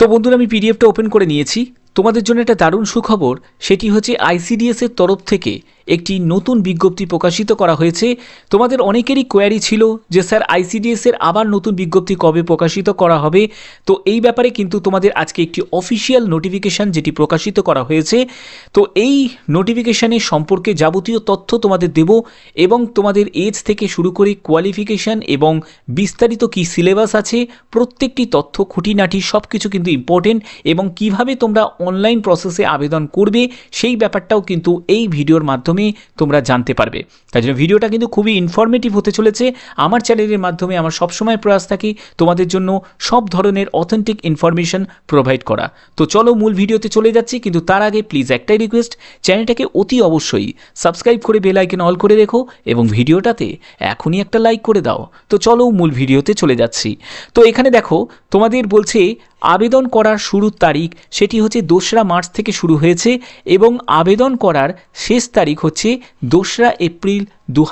তো বন্ধুরা আমি পিডিএফটা ওপেন করে নিয়েছি তোমাদের জন্য একটা দারুণ সুখবর সেটি হচ্ছে আইসিডিএসের তরফ থেকে একটি নতুন বিজ্ঞপ্তি প্রকাশিত করা হয়েছে তোমাদের অনেকেরই কোয়ারি ছিল যে স্যার আইসিডিএসের আবার নতুন বিজ্ঞপ্তি কবে প্রকাশিত করা হবে তো এই ব্যাপারে কিন্তু তোমাদের আজকে একটি অফিসিয়াল নোটিফিকেশান যেটি প্রকাশিত করা হয়েছে তো এই নোটিফিকেশানের সম্পর্কে যাবতীয় তথ্য তোমাদের দেব এবং তোমাদের এজ থেকে শুরু করে কোয়ালিফিকেশান এবং বিস্তারিত কি সিলেবাস আছে প্রত্যেকটি তথ্য খুঁটিনাটি সব কিছু কিন্তু ইম্পর্টেন্ট এবং কিভাবে তোমরা অনলাইন প্রসেসে আবেদন করবে সেই ব্যাপারটাও কিন্তু এই ভিডিওর মাধ্যমে তোমরা জানতে পারবে তাই জন্য ভিডিওটা কিন্তু খুবই ইনফরমেটিভ হতে চলেছে আমার চ্যানেলের মাধ্যমে আমার সবসময় প্রয়াস থাকি তোমাদের জন্য সব ধরনের অথেন্টিক ইনফরমেশন প্রোভাইড করা তো চলো মূল ভিডিওতে চলে যাচ্ছি কিন্তু তার আগে প্লিজ একটাই রিকোয়েস্ট চ্যানেলটাকে অতি অবশ্যই সাবস্ক্রাইব করে বেল অল করে রেখো এবং ভিডিওটাতে এখনই একটা লাইক করে দাও তো চলো মূল ভিডিওতে চলে যাচ্ছি তো এখানে দেখো তোমাদের বলছে আবেদন করার শুরুর তারিখ সেটি হচ্ছে দোসরা মার্চ থেকে শুরু হয়েছে এবং আবেদন করার শেষ তারিখ হচ্ছে দোসরা এপ্রিল দু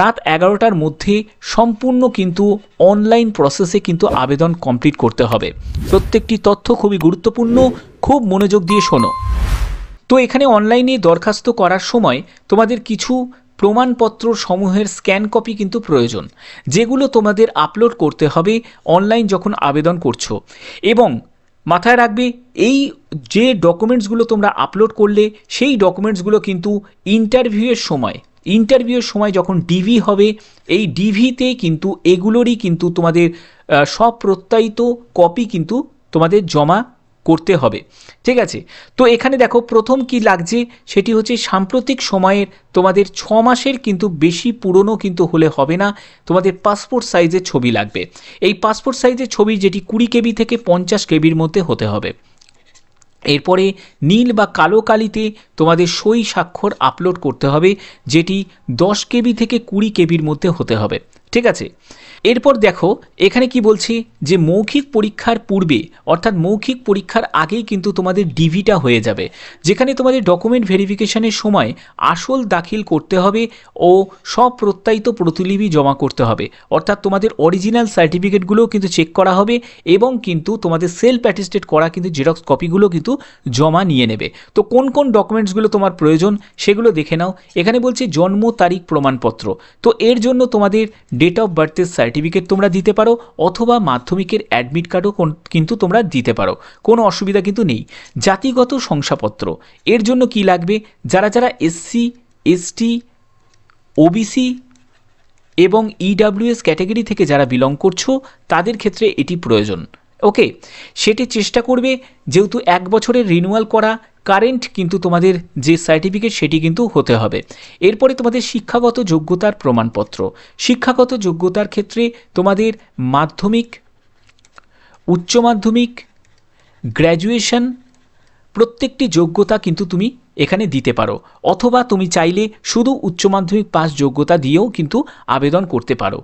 রাত এগারোটার মধ্যে সম্পূর্ণ কিন্তু অনলাইন প্রসেসে কিন্তু আবেদন কমপ্লিট করতে হবে প্রত্যেকটি তথ্য খুবই গুরুত্বপূর্ণ খুব মনোযোগ দিয়ে শোনো তো এখানে অনলাইনে দরখাস্ত করার সময় তোমাদের কিছু প্রমাণপত্র সমূহের স্ক্যান কপি কিন্তু প্রয়োজন যেগুলো তোমাদের আপলোড করতে হবে অনলাইন যখন আবেদন করছো এবং মাথায় রাখবে এই যে ডকুমেন্টসগুলো তোমরা আপলোড করলে সেই ডকুমেন্টসগুলো কিন্তু ইন্টারভিউয়ের সময় ইন্টারভিউয়ের সময় যখন ডিভি হবে এই ডিভিতে কিন্তু এগুলোরই কিন্তু তোমাদের সব প্রত্যায়িত কপি কিন্তু তোমাদের জমা করতে হবে ঠিক আছে তো এখানে দেখো প্রথম কি লাগছে সেটি হচ্ছে সাম্প্রতিক সময়ের তোমাদের ছ মাসের কিন্তু বেশি পুরনো কিন্তু হলে হবে না তোমাদের পাসপোর্ট সাইজের ছবি লাগবে এই পাসপোর্ট সাইজের ছবি যেটি কুড়ি কেবি থেকে পঞ্চাশ কেবির মধ্যে হতে হবে এরপরে নীল বা কালো কালিতে তোমাদের সই স্বাক্ষর আপলোড করতে হবে যেটি দশ কেবি থেকে কুড়ি কেবির মধ্যে হতে হবে ঠিক আছে এরপর দেখো এখানে কি বলছি যে মৌখিক পরীক্ষার পূর্বে অর্থাৎ মৌখিক পরীক্ষার আগেই কিন্তু তোমাদের ডিভিটা হয়ে যাবে যেখানে তোমাদের ডকুমেন্ট ভেরিফিকেশনের সময় আসল দাখিল করতে হবে ও সব প্রত্যায়িত প্রতিলিপি জমা করতে হবে অর্থাৎ তোমাদের অরিজিনাল সার্টিফিকেটগুলোও কিন্তু চেক করা হবে এবং কিন্তু তোমাদের সেলফ অ্যাটেস্টেড করা কিন্তু জেরক্স কপিগুলো কিন্তু জমা নিয়ে নেবে তো কোন কোন ডকুমেন্টসগুলো তোমার প্রয়োজন সেগুলো দেখে নাও এখানে বলছে জন্ম তারিখ প্রমাণপত্র তো এর জন্য তোমাদের ডেট অফ বার্থের সার্টিফিকেট সার্টিফিকেট তোমরা দিতে পারো অথবা মাধ্যমিকের অ্যাডমিট কার্ডও কিন্তু তোমরা দিতে পারো কোনো অসুবিধা কিন্তু নেই জাতিগত শংসাপত্র এর জন্য কি লাগবে যারা যারা এসসি এসটি ওবিসি এবং ইডাব্লিউএস e ক্যাটাগরি থেকে যারা বিলং করছো তাদের ক্ষেত্রে এটি প্রয়োজন ওকে সেটি চেষ্টা করবে যেহেতু এক বছরের রিনুয়াল করা কারেন্ট কিন্তু তোমাদের যে সার্টিফিকেট সেটি কিন্তু হতে হবে এরপরে তোমাদের শিক্ষাগত যোগ্যতার প্রমাণপত্র শিক্ষাগত যোগ্যতার ক্ষেত্রে তোমাদের মাধ্যমিক উচ্চ মাধ্যমিক গ্র্যাজুয়েশন প্রত্যেকটি যোগ্যতা কিন্তু তুমি এখানে দিতে পারো অথবা তুমি চাইলে শুধু উচ্চ মাধ্যমিক পাস যোগ্যতা দিয়েও কিন্তু আবেদন করতে পারো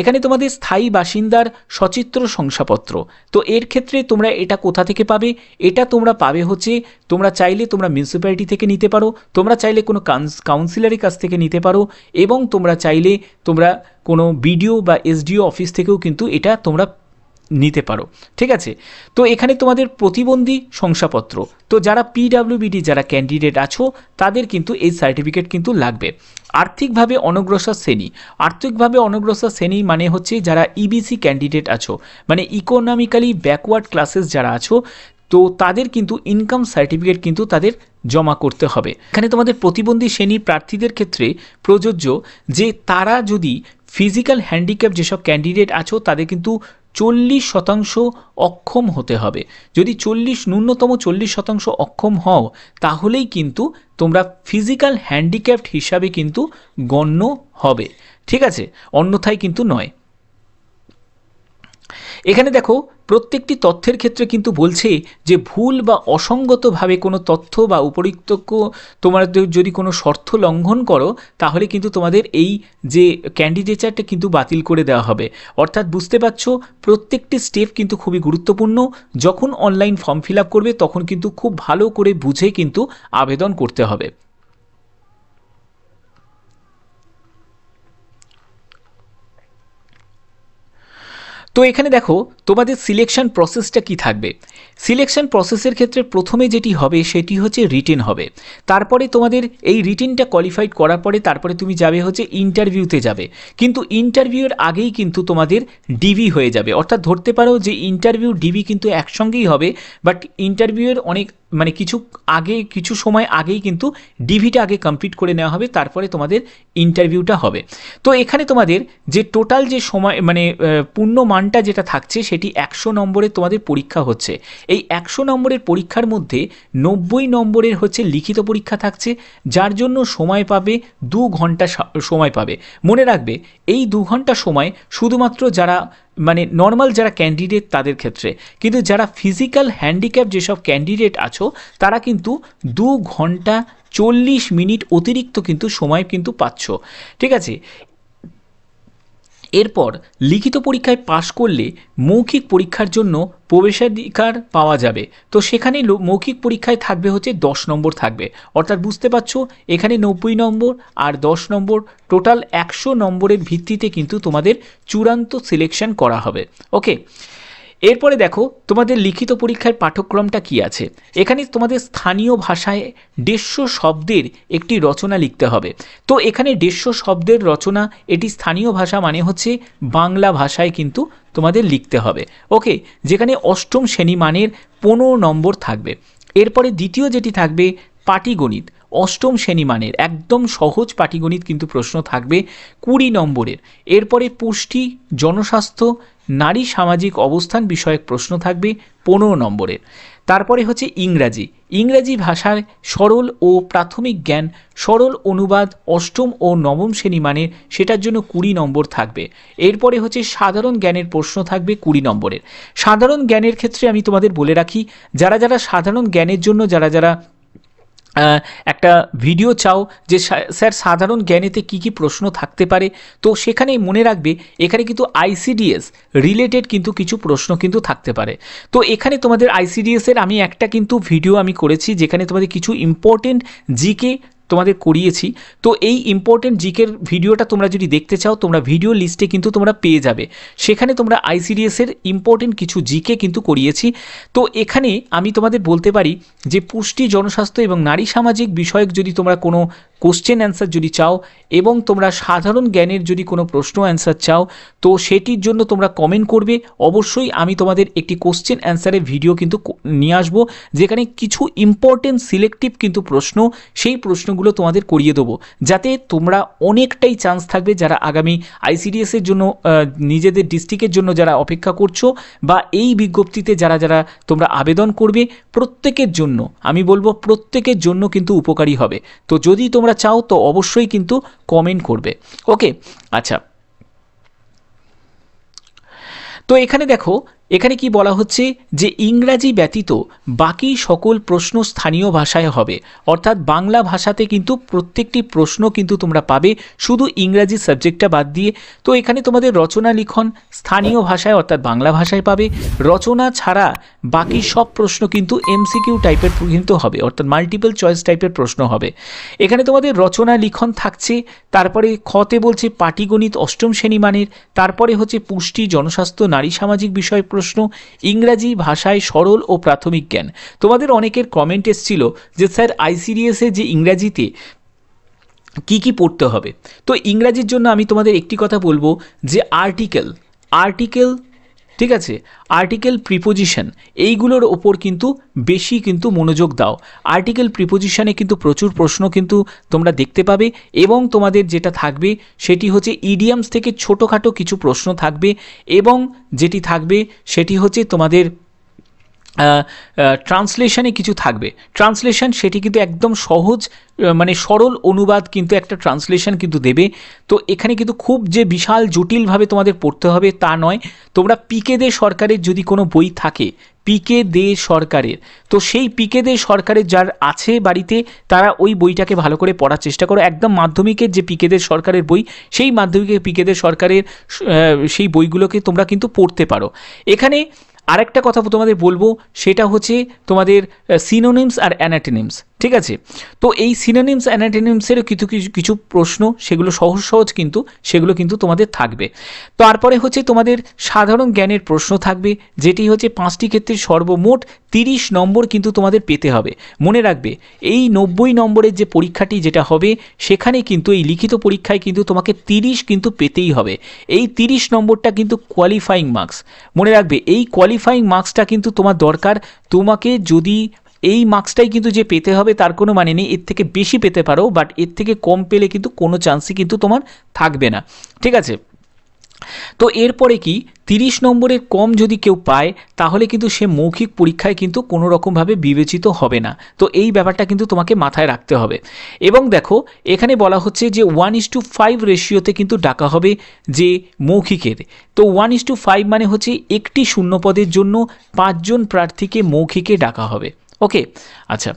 এখানে তোমাদের স্থায়ী বাসিন্দার সচিত্র শংসাপত্র তো এর ক্ষেত্রে তোমরা এটা কোথা থেকে পাবে এটা তোমরা পাবে হচ্ছে তোমরা চাইলে তোমরা মিউনিসিপ্যালিটি থেকে নিতে পারো তোমরা চাইলে কোনো কাউন্সিলারের কাছ থেকে নিতে পারো এবং তোমরা চাইলে তোমরা কোনো বিডিও বা এসডিও অফিস থেকেও কিন্তু এটা তোমরা নিতে পারো ঠিক আছে তো এখানে তোমাদের প্রতিবন্ধী শংসাপত্র তো যারা পিডাব্লিউবিডি যারা ক্যান্ডিডেট আছো তাদের কিন্তু এই সার্টিফিকেট কিন্তু লাগবে আর্থিকভাবে অনগ্রসর শ্রেণী আর্থিকভাবে অনগ্রসর শ্রেণী মানে হচ্ছে যারা ইবিসি e ক্যান্ডিডেট আছো মানে ইকোনমিক্যালি ব্যাকওয়ার্ড ক্লাসেস যারা আছো তো তাদের কিন্তু ইনকাম সার্টিফিকেট কিন্তু তাদের জমা করতে হবে এখানে তোমাদের প্রতিবন্ধী শ্রেণী প্রার্থীদের ক্ষেত্রে প্রযোজ্য যে তারা যদি ফিজিক্যাল হ্যান্ডিক্যাপ যেসব ক্যান্ডিডেট আছো তাদের কিন্তু চল্লিশ শতাংশ অক্ষম হতে হবে যদি চল্লিশ ন্যূনতম চল্লিশ শতাংশ অক্ষম হও তাহলেই কিন্তু তোমরা ফিজিক্যাল হ্যান্ডিক্যাপ্ট হিসাবে কিন্তু গণ্য হবে ঠিক আছে অন্যথায় কিন্তু নয় এখানে দেখো প্রত্যেকটি তথ্যের ক্ষেত্রে কিন্তু বলছে যে ভুল বা অসঙ্গতভাবে কোনো তথ্য বা উপরিক্ত তোমাদের যদি কোনো শর্ত লঙ্ঘন করো তাহলে কিন্তু তোমাদের এই যে ক্যান্ডিডেচারটা কিন্তু বাতিল করে দেওয়া হবে অর্থাৎ বুঝতে পারছো প্রত্যেকটি স্টেপ কিন্তু খুবই গুরুত্বপূর্ণ যখন অনলাইন ফর্ম ফিল করবে তখন কিন্তু খুব ভালো করে বুঝে কিন্তু আবেদন করতে হবে तो ये देखो তোমাদের সিলেকশন প্রসেসটা কি থাকবে সিলেকশন প্রসেসের ক্ষেত্রে প্রথমে যেটি হবে সেটি হচ্ছে রিটেন হবে তারপরে তোমাদের এই রিটেনটা কোয়ালিফাইড করার পরে তারপরে তুমি যাবে হচ্ছে ইন্টারভিউতে যাবে কিন্তু ইন্টারভিউয়ের আগেই কিন্তু তোমাদের ডিভি হয়ে যাবে অর্থাৎ ধরতে পারো যে ইন্টারভিউ ডিভি কিন্তু একসঙ্গেই হবে বাট ইন্টারভিউয়ের অনেক মানে কিছু আগে কিছু সময় আগেই কিন্তু ডিভিটা আগে কমপ্লিট করে নেওয়া হবে তারপরে তোমাদের ইন্টারভিউটা হবে তো এখানে তোমাদের যে টোটাল যে সময় মানে পূর্ণ মানটা যেটা থাকছে সেটা সেটি একশো নম্বরের তোমাদের পরীক্ষা হচ্ছে এই একশো নম্বরের পরীক্ষার মধ্যে নব্বই নম্বরের হচ্ছে লিখিত পরীক্ষা থাকছে যার জন্য সময় পাবে দু ঘন্টা সময় পাবে মনে রাখবে এই দু ঘন্টা সময় শুধুমাত্র যারা মানে নর্মাল যারা ক্যান্ডিডেট তাদের ক্ষেত্রে কিন্তু যারা ফিজিক্যাল হ্যান্ডিক্যাপ যেসব ক্যান্ডিডেট আছো তারা কিন্তু দু ঘন্টা চল্লিশ মিনিট অতিরিক্ত কিন্তু সময় কিন্তু পাচ্ছ ঠিক আছে এরপর লিখিত পরীক্ষায় পাশ করলে মৌখিক পরীক্ষার জন্য প্রবেশাধিকার পাওয়া যাবে তো সেখানে মৌখিক পরীক্ষায় থাকবে হচ্ছে দশ নম্বর থাকবে অর্থাৎ বুঝতে পারছো এখানে নব্বই নম্বর আর দশ নম্বর টোটাল একশো নম্বরের ভিত্তিতে কিন্তু তোমাদের চূড়ান্ত সিলেকশন করা হবে ওকে এরপরে দেখো তোমাদের লিখিত পরীক্ষার পাঠ্যক্রমটা কি আছে এখানে তোমাদের স্থানীয় ভাষায় দেড়শো শব্দের একটি রচনা লিখতে হবে তো এখানে দেড়শো শব্দের রচনা এটি স্থানীয় ভাষা মানে হচ্ছে বাংলা ভাষায় কিন্তু তোমাদের লিখতে হবে ওকে যেখানে অষ্টম শ্রেণী মানের পনেরো নম্বর থাকবে এরপরে দ্বিতীয় যেটি থাকবে পাটিগণিত অষ্টম শ্রেণীমানের একদম সহজ পাটিগণিত কিন্তু প্রশ্ন থাকবে কুড়ি নম্বরের এরপরে পুষ্টি জনস্বাস্থ্য নারী সামাজিক অবস্থান বিষয়ক প্রশ্ন থাকবে পনেরো নম্বরের তারপরে হচ্ছে ইংরাজি ইংরাজি ভাষার সরল ও প্রাথমিক জ্ঞান সরল অনুবাদ অষ্টম ও নবম শ্রেণী মানে সেটার জন্য কুড়ি নম্বর থাকবে এরপরে হচ্ছে সাধারণ জ্ঞানের প্রশ্ন থাকবে কুড়ি নম্বরের সাধারণ জ্ঞানের ক্ষেত্রে আমি তোমাদের বলে রাখি যারা যারা সাধারণ জ্ঞানের জন্য যারা যারা একটা ভিডিও চাও যে স্যার সাধারণ জ্ঞানেতে কি কি প্রশ্ন থাকতে পারে তো সেখানে মনে রাখবে এখানে কিন্তু আইসিডিএস রিলেটেড কিন্তু কিছু প্রশ্ন কিন্তু থাকতে পারে তো এখানে তোমাদের আইসিডিএসের আমি একটা কিন্তু ভিডিও আমি করেছি যেখানে তোমাদের কিছু ইম্পর্টেন্ট জিকে তোমাদের করিয়েছি তো এই ইম্পর্টেন্ট জিকের ভিডিওটা তোমরা যদি দেখতে চাও তোমরা ভিডিও লিস্টে কিন্তু তোমরা পেয়ে যাবে সেখানে তোমরা আইসিডিএসের ইম্পর্টেন্ট কিছু জিকে কিন্তু করিয়েছি তো এখানে আমি তোমাদের বলতে পারি যে পুষ্টি জনস্বাস্থ্য এবং নারী সামাজিক বিষয়ক যদি তোমরা কোনো কোশ্চেন অ্যান্সার যদি চাও এবং তোমরা সাধারণ জ্ঞানের যদি কোনো প্রশ্ন অ্যান্সার চাও তো সেটির জন্য তোমরা কমেন্ট করবে অবশ্যই আমি তোমাদের একটি কোশ্চেন অ্যান্সারের ভিডিও কিন্তু নিয়ে আসবো যেখানে কিছু ইম্পর্টেন্ট সিলেক্টিভ কিন্তু প্রশ্ন সেই প্রশ্ন কোয়েশ্চেনগুলো তোমাদের করিয়ে দেবো যাতে তোমরা অনেকটাই চান্স থাকবে যারা আগামী আইসিডিএসের জন্য নিজেদের ডিস্ট্রিক্টের জন্য যারা অপেক্ষা করছো বা এই বিজ্ঞপ্তিতে যারা যারা তোমরা আবেদন করবে প্রত্যেকের জন্য আমি বলবো প্রত্যেকের জন্য কিন্তু উপকারী হবে তো যদি তোমরা চাও তো অবশ্যই কিন্তু কমেন্ট করবে ওকে আচ্ছা তো এখানে দেখো এখানে কি বলা হচ্ছে যে ইংরাজি ব্যতীত বাকি সকল প্রশ্ন স্থানীয় ভাষায় হবে অর্থাৎ বাংলা ভাষাতে কিন্তু প্রত্যেকটি প্রশ্ন কিন্তু তোমরা পাবে শুধু ইংরাজি সাবজেক্টটা বাদ দিয়ে তো এখানে তোমাদের রচনা লিখন স্থানীয় ভাষায় অর্থাৎ বাংলা ভাষায় পাবে রচনা ছাড়া বাকি সব প্রশ্ন কিন্তু এমসিকিউ টাইপের কিন্তু হবে অর্থাৎ মাল্টিপল চয়েস টাইপের প্রশ্ন হবে এখানে তোমাদের রচনা লিখন থাকছে তারপরে খতে বলছে পাটিগণিত অষ্টম শ্রেণী মানের তারপরে হচ্ছে পুষ্টি জনস্বাস্থ্য নারী সামাজিক বিষয় প্রশ্ন ইংরাজি ভাষায় সরল ও প্রাথমিক জ্ঞান তোমাদের অনেকের কমেন্ট এসছিল যে স্যার আইসিডিএসে যে ইংরাজিতে কি কি পড়তে হবে তো ইংরাজির জন্য আমি তোমাদের একটি কথা বলবো যে আর্টিকেল আর্টিকেল ঠিক আছে আর্টিকেল প্রিপোজিশন এইগুলোর ওপর কিন্তু বেশি কিন্তু মনোযোগ দাও আর্টিকেল প্রিপোজিশনে কিন্তু প্রচুর প্রশ্ন কিন্তু তোমরা দেখতে পাবে এবং তোমাদের যেটা থাকবে সেটি হচ্ছে ইডিয়ামস থেকে ছোটোখাটো কিছু প্রশ্ন থাকবে এবং যেটি থাকবে সেটি হচ্ছে তোমাদের ট্রান্সলেশনে কিছু থাকবে ট্রান্সলেশন সেটি কিন্তু একদম সহজ মানে সরল অনুবাদ কিন্তু একটা ট্রান্সলেশন কিন্তু দেবে তো এখানে কিন্তু খুব যে বিশাল জটিলভাবে তোমাদের পড়তে হবে তা নয় তোমরা পিকে দে সরকারের যদি কোনো বই থাকে পিকে দে সরকারের তো সেই পিকে দে সরকারের যার আছে বাড়িতে তারা ওই বইটাকে ভালো করে পড়ার চেষ্টা করো একদম মাধ্যমিকের যে পিকে দে সরকারের বই সেই মাধ্যমিকের পিকে দে সরকারের সেই বইগুলোকে তোমরা কিন্তু পড়তে পারো এখানে আরেকটা কথা তোমাদের বলবো সেটা হচ্ছে তোমাদের সিনোনিমস আর অ্যানাটিনিমস ঠিক আছে তো এই সিনোনিমস অ্যানাটিনিমসেরও কিছু কিছু কিছু প্রশ্ন সেগুলো সহজ সহজ কিন্তু সেগুলো কিন্তু তোমাদের থাকবে তারপরে হচ্ছে তোমাদের সাধারণ জ্ঞানের প্রশ্ন থাকবে যেটি হচ্ছে পাঁচটি ক্ষেত্রে সর্বমোট তিরিশ নম্বর কিন্তু তোমাদের পেতে হবে মনে রাখবে এই নব্বই নম্বরের যে পরীক্ষাটি যেটা হবে সেখানে কিন্তু এই লিখিত পরীক্ষায় কিন্তু তোমাকে তিরিশ কিন্তু পেতেই হবে এই তিরিশ নম্বরটা কিন্তু কোয়ালিফাইং মার্কস মনে রাখবে এই কোয়ালিফাইং মার্কসটা কিন্তু তোমার দরকার তোমাকে যদি এই মার্কসটাই কিন্তু যে পেতে হবে তার কোনো মানে নেই এর থেকে বেশি পেতে পারো বাট এর থেকে কম পেলে কিন্তু কোনো চান্সই কিন্তু তোমার থাকবে না ঠিক আছে তো এরপরে কি তিরিশ নম্বরের কম যদি কেউ পায় তাহলে কিন্তু সে মৌখিক পরীক্ষায় কিন্তু কোনো রকমভাবে বিবেচিত হবে না তো এই ব্যাপারটা কিন্তু তোমাকে মাথায় রাখতে হবে এবং দেখো এখানে বলা হচ্ছে যে ওয়ান ইস টু ফাইভ রেশিওতে কিন্তু ডাকা হবে যে মৌখিকের তো ওয়ান ইস টু ফাইভ মানে হচ্ছে একটি শূন্য পদের জন্য পাঁচজন প্রার্থীকে মৌখিকে ডাকা হবে ওকে আচ্ছা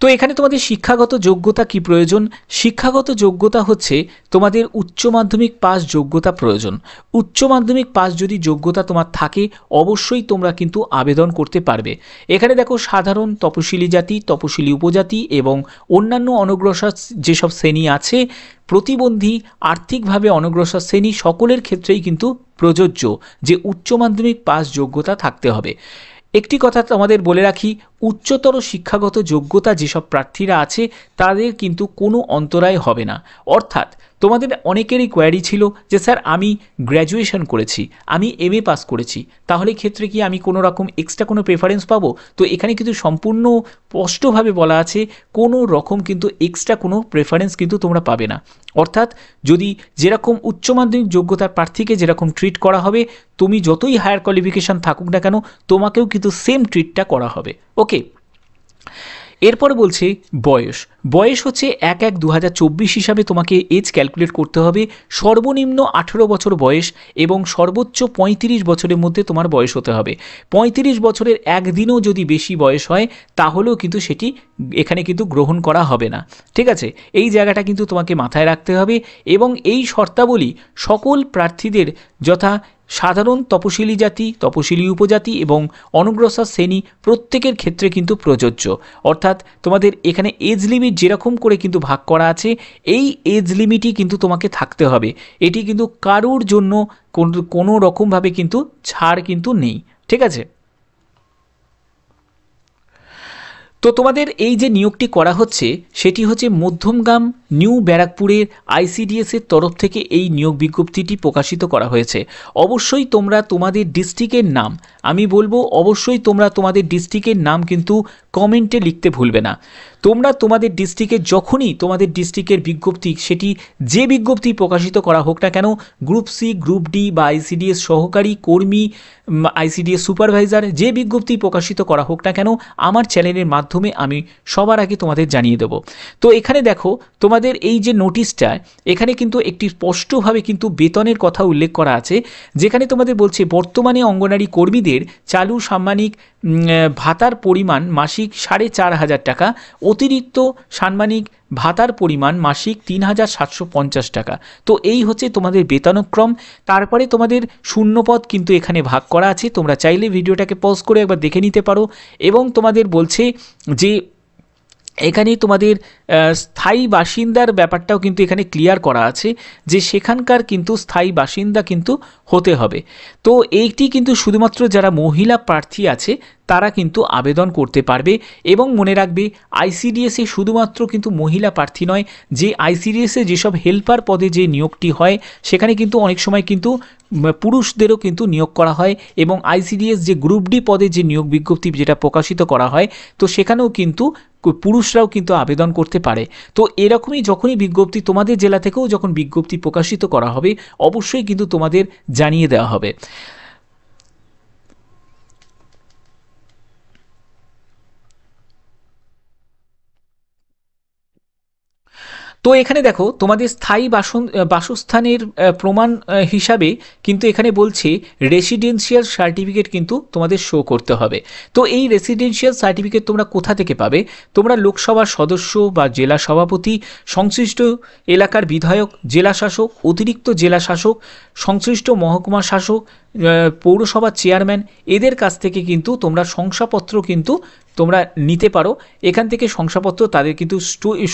তো এখানে তোমাদের শিক্ষাগত যোগ্যতা কি প্রয়োজন শিক্ষাগত যোগ্যতা হচ্ছে তোমাদের উচ্চ মাধ্যমিক পাস যোগ্যতা প্রয়োজন উচ্চ মাধ্যমিক পাস যদি যোগ্যতা তোমার থাকে অবশ্যই তোমরা কিন্তু আবেদন করতে পারবে এখানে দেখো সাধারণ তপশিলি জাতি তপশিলি উপজাতি এবং অন্যান্য অনগ্রসর যেসব শ্রেণী আছে প্রতিবন্ধী আর্থিকভাবে অনগ্রসর শ্রেণী সকলের ক্ষেত্রেই কিন্তু প্রযোজ্য যে উচ্চ মাধ্যমিক পাস যোগ্যতা থাকতে হবে একটি কথা তোমাদের বলে রাখি উচ্চতর শিক্ষাগত যোগ্যতা যেসব প্রার্থীরা আছে তাদের কিন্তু কোনো অন্তরায় হবে না অর্থাৎ তোমাদের অনেকেরই কোয়ারি ছিল যে স্যার আমি গ্র্যাজুয়েশন করেছি আমি এম এ পাস করেছি তাহলে ক্ষেত্রে কি আমি কোনো রকম এক্সট্রা কোনো প্রেফারেন্স পাবো তো এখানে কিন্তু সম্পূর্ণ স্পষ্টভাবে বলা আছে কোনো রকম কিন্তু এক্সট্রা কোনো প্রেফারেন্স কিন্তু তোমরা পাবে না অর্থাৎ যদি যেরকম উচ্চ মাধ্যমিক যোগ্যতার প্রার্থীকে যেরকম ট্রিট করা হবে তুমি যতই হায়ার কোয়ালিফিকেশান থাকুক না কেন তোমাকেও কিন্তু সেম ট্রিটটা করা হবে ওকে এরপর বলছে বয়স বয়স হচ্ছে এক এক দু হিসাবে তোমাকে এজ ক্যালকুলেট করতে হবে সর্বনিম্ন আঠেরো বছর বয়স এবং সর্বোচ্চ ৩৫ বছরের মধ্যে তোমার বয়স হতে হবে ৩৫ বছরের একদিনও যদি বেশি বয়স হয় তাহলেও কিন্তু সেটি এখানে কিন্তু গ্রহণ করা হবে না ঠিক আছে এই জায়গাটা কিন্তু তোমাকে মাথায় রাখতে হবে এবং এই শর্তাবলী সকল প্রার্থীদের যথা সাধারণ তপশিলি জাতি তপশিলি উপজাতি এবং অনগ্রসর শ্রেণী প্রত্যেকের ক্ষেত্রে কিন্তু প্রযোজ্য অর্থাৎ তোমাদের এখানে এজ লিমিট যেরকম করে কিন্তু ভাগ করা আছে এই এজ লিমিটই কিন্তু তোমাকে থাকতে হবে এটি কিন্তু কারুর জন্য কোনো রকমভাবে কিন্তু ছাড় কিন্তু নেই ঠিক আছে তো তোমাদের এই যে নিয়োগটি করা হচ্ছে সেটি হচ্ছে মধ্যমগাম নিউ ব্যারাকপুরের আইসিডিএসের তরফ থেকে এই নিয়োগ বিজ্ঞপ্তিটি প্রকাশিত করা হয়েছে অবশ্যই তোমরা তোমাদের ডিস্ট্রিক্টের নাম আমি বলবো অবশ্যই তোমরা তোমাদের ডিস্ট্রিক্টের নাম কিন্তু কমেন্টে লিখতে ভুলবে না তোমরা তোমাদের ডিস্ট্রিক্টের যখনই তোমাদের ডিস্ট্রিক্টের বিজ্ঞপ্তি সেটি যে বিজ্ঞপ্তি প্রকাশিত করা হোক না কেন গ্রুপ সি গ্রুপ ডি বা আইসিডিএস সহকারী কর্মী আইসিডিএস সুপারভাইজার যে বিজ্ঞপ্তি প্রকাশিত করা হোক না কেন আমার চ্যানেলের মাধ্যমে আমি সবার আগে তোমাদের জানিয়ে দেব তো এখানে দেখো তোমার আমাদের এই যে নোটিশটা এখানে কিন্তু একটি স্পষ্টভাবে কিন্তু বেতনের কথা উল্লেখ করা আছে যেখানে তোমাদের বলছে বর্তমানে অঙ্গনারী কর্মীদের চালু সাম্মানিক ভাতার পরিমাণ মাসিক সাড়ে চার হাজার টাকা অতিরিক্ত সাম্মানিক ভাতার পরিমাণ মাসিক তিন হাজার সাতশো পঞ্চাশ টাকা তো এই হচ্ছে তোমাদের বেতনক্রম তারপরে তোমাদের শূন্যপদ কিন্তু এখানে ভাগ করা আছে তোমরা চাইলে ভিডিওটাকে পজ করে একবার দেখে নিতে পারো এবং তোমাদের বলছে যে এখানেই তোমাদের স্থায়ী বাসিন্দার ব্যাপারটাও কিন্তু এখানে ক্লিয়ার করা আছে যে সেখানকার কিন্তু স্থায়ী বাসিন্দা কিন্তু হতে হবে তো এইটি কিন্তু শুধুমাত্র যারা মহিলা প্রার্থী আছে তারা কিন্তু আবেদন করতে পারবে এবং মনে রাখবে আইসিডিএসে শুধুমাত্র কিন্তু মহিলা প্রার্থী নয় যে আইসিডিএসে যেসব হেল্পার পদে যে নিয়োগটি হয় সেখানে কিন্তু অনেক সময় কিন্তু পুরুষদেরও কিন্তু নিয়োগ করা হয় এবং আইসিডিএস যে গ্রুপ ডি পদে যে নিয়োগ বিজ্ঞপ্তি যেটা প্রকাশিত করা হয় তো সেখানেও কিন্তু পুরুষরাও কিন্তু আবেদন করতে পারে তো এরকমই যখনই বিজ্ঞপ্তি তোমাদের জেলা থেকেও যখন বিজ্ঞপ্তি প্রকাশিত করা হবে অবশ্যই কিন্তু তোমাদের জানিয়ে দেওয়া হবে তো এখানে দেখো তোমাদের স্থায়ী বাসন বাসস্থানের প্রমাণ হিসাবে কিন্তু এখানে বলছে রেসিডেন্সিয়াল সার্টিফিকেট কিন্তু তোমাদের শো করতে হবে তো এই রেসিডেন্সিয়াল সার্টিফিকেট তোমরা কোথা থেকে পাবে তোমরা লোকসভার সদস্য বা জেলা সভাপতি সংশ্লিষ্ট এলাকার বিধায়ক জেলা শাসক অতিরিক্ত জেলা শাসক সংশ্লিষ্ট মহকুমা শাসক পৌরসভার চেয়ারম্যান এদের কাছ থেকে কিন্তু তোমরা শংসাপত্র কিন্তু তোমরা নিতে পারো এখান থেকে শংসাপত্র তাদের কিন্তু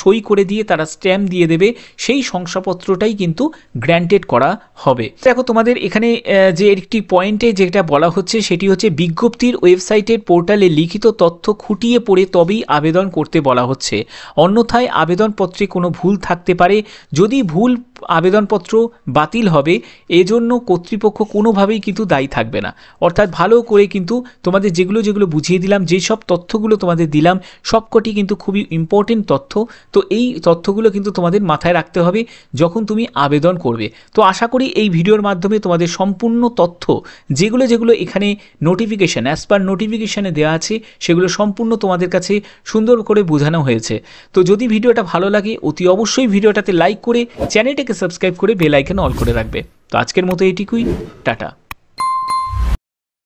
সই করে দিয়ে তারা স্ট্যাম্প দিয়ে দেবে সেই শংসাপত্রটাই কিন্তু গ্র্যান্টেড করা হবে দেখো তোমাদের এখানে যে একটি পয়েন্টে যেটা বলা হচ্ছে সেটি হচ্ছে বিজ্ঞপ্তির ওয়েবসাইটের পোর্টালে লিখিত তথ্য খুঁটিয়ে পড়ে তবেই আবেদন করতে বলা হচ্ছে অন্যথায় আবেদনপত্রে কোনো ভুল থাকতে পারে যদি ভুল আবেদনপত্র বাতিল হবে এজন্য কর্তৃপক্ষ কোনোভাবেই কিন্তু দায়ী থাকবে না অর্থাৎ ভালো করে কিন্তু তোমাদের যেগুলো যেগুলো বুঝিয়ে দিলাম যে সব তথ্যগুলো তোমাদের দিলাম সবকটি কিন্তু খুবই ইম্পর্টেন্ট তথ্য তো এই তথ্যগুলো কিন্তু তোমাদের মাথায় রাখতে হবে যখন তুমি আবেদন করবে তো আশা করি এই ভিডিওর মাধ্যমে তোমাদের সম্পূর্ণ তথ্য যেগুলো যেগুলো এখানে নোটিফিকেশান অ্যাজ পার নোটিফিকেশানে দেওয়া আছে সেগুলো সম্পূর্ণ তোমাদের কাছে সুন্দর করে বোঝানো হয়েছে তো যদি ভিডিওটা ভালো লাগে অতি অবশ্যই ভিডিওটাতে লাইক করে চ্যানেলটি সাবস্ক্রাইব করে বেল আইকন অল করে রাখবে তো আজকের মতো এটুকুই টাটা